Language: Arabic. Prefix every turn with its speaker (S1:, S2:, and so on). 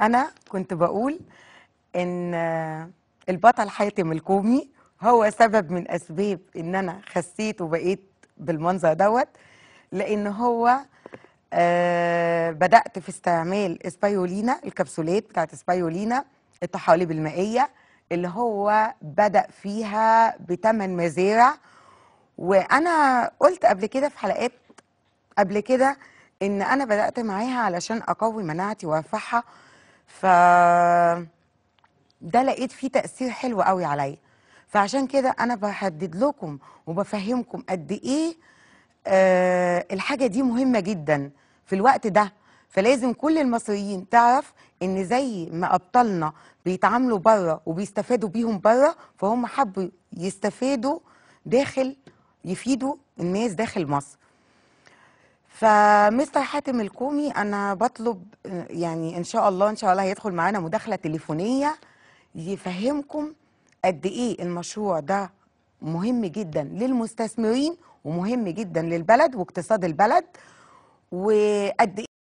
S1: انا كنت بقول ان البطل حاتم الكومي هو سبب من اسباب ان انا خسيت وبقيت بالمنظر دوت لان هو آه، بدات في استعمال اسبايولينا الكبسولات بتاعت اسبايولينا الطحالب المائيه اللي هو بدا فيها بثمان مزارع وانا قلت قبل كده في حلقات قبل كده ان انا بدات معاها علشان اقوي مناعتي وارفعها ف ده لقيت فيه تاثير حلو قوي عليا فعشان كده انا بحدد لكم وبفهمكم قد ايه آه الحاجه دي مهمه جدا في الوقت ده فلازم كل المصريين تعرف ان زي ما ابطالنا بيتعاملوا بره وبيستفادوا بيهم بره فهم حبوا يستفادوا داخل يفيدوا الناس داخل مصر فمستر حاتم الكومي انا بطلب يعني ان شاء الله ان شاء الله هيدخل معانا مداخله تليفونيه يفهمكم قد ايه المشروع ده مهم جدا للمستثمرين ومهم جدا للبلد واقتصاد البلد وقد